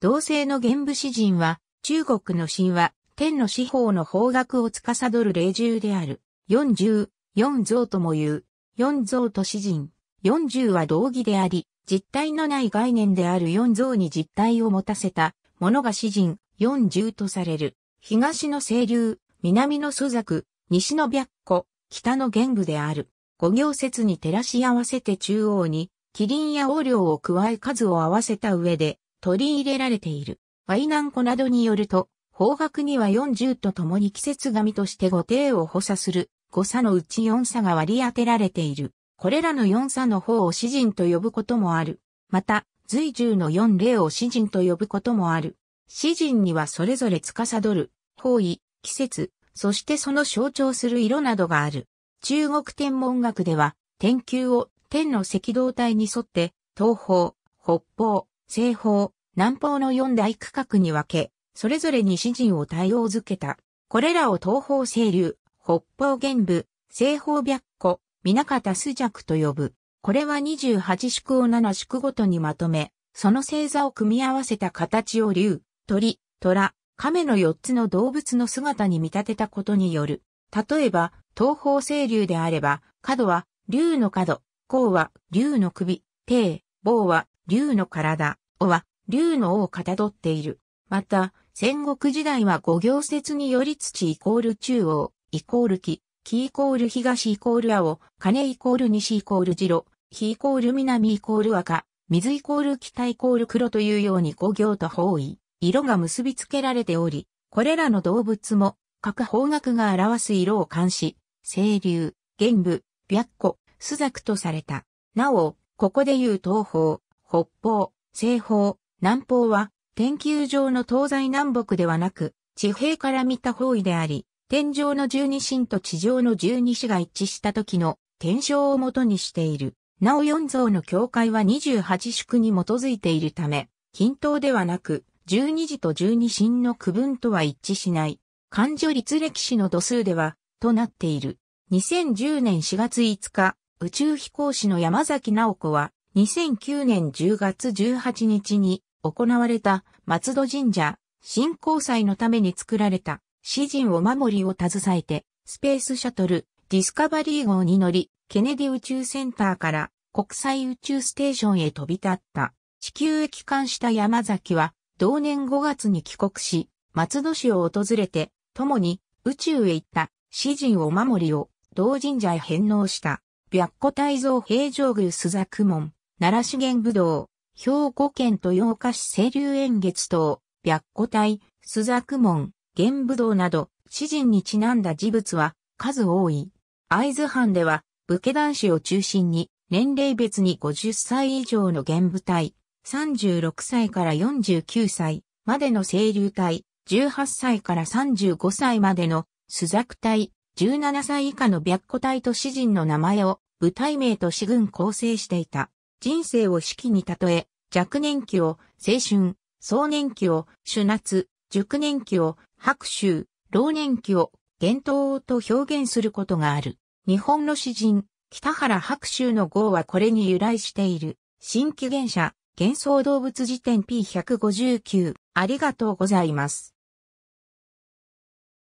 同性の玄武詩人は、中国の神話、天の四方の方角を司る霊獣である。四十、四像とも言う。四像と詩人。四十は同義であり、実体のない概念である四像に実体を持たせたものが詩人、四十とされる。東の清流、南の蘇作、西の白虎、北の玄武である。五行説に照らし合わせて中央に、麒麟や王領を加え数を合わせた上で、取り入れられている。ワイナンコなどによると、方角には40と共に季節紙として5定を補佐する五差のうち4差が割り当てられている。これらの4差の方を詩人と呼ぶこともある。また、随従の4例を詩人と呼ぶこともある。詩人にはそれぞれ司る、方位、季節、そしてその象徴する色などがある。中国天文学では、天球を天の赤道帯に沿って、東方、北方、西方、南方の四大区画に分け、それぞれに詩人を対応づけた。これらを東方清流、北方玄武、西方白虎、南方朱雀と呼ぶ。これは28宿を7宿ごとにまとめ、その星座を組み合わせた形を竜、鳥、虎、亀の4つの動物の姿に見立てたことによる。例えば、東方清流であれば、角は竜の角、甲は竜の首、帝、棒は竜の体、尾は竜の尾をかたどっている。また、戦国時代は五行説により土イコール中央、イコール木、木イコール東イコール青、金イコール西イコール白、火イコール南イコール赤、水イコール北イコール黒というように五行と方位、色が結びつけられており、これらの動物も各方角が表す色を冠し、清流、玄武、白虎、朱雀とされた。なお、ここで言う東方、北方、西方、南方は、天球上の東西南北ではなく、地平から見た方位であり、天上の十二神と地上の十二支が一致した時の天章をもとにしている。なお四像の境界は28宿に基づいているため、均等ではなく、十二時と十二神の区分とは一致しない。漢字立歴史の度数では、となっている。2010年4月5日、宇宙飛行士の山崎直子は、2009年10月18日に行われた松戸神社、新興祭のために作られた、詩人お守りを携えて、スペースシャトル、ディスカバリー号に乗り、ケネディ宇宙センターから国際宇宙ステーションへ飛び立った。地球へ帰還した山崎は、同年5月に帰国し、松戸市を訪れて、共に宇宙へ行った詩人お守りを同神社へ返納した。白虎大蔵平城宮座雀門、奈良資源武道、兵庫県豊岡市清流園月島、白虎隊、須作門、玄武道など、詩人にちなんだ事物は数多い。会津藩では、武家男子を中心に、年齢別に50歳以上の玄武隊、36歳から49歳までの清流隊、18歳から35歳までの須作隊、17歳以下の白虎隊と詩人の名前を舞台名と詩軍構成していた。人生を四季に例え、若年期を青春、壮年期を主夏、熟年期を白秋、老年期を幻冬と表現することがある。日本の詩人、北原白秋の号はこれに由来している。新紀元社、幻想動物辞典 P159。ありがとうございます。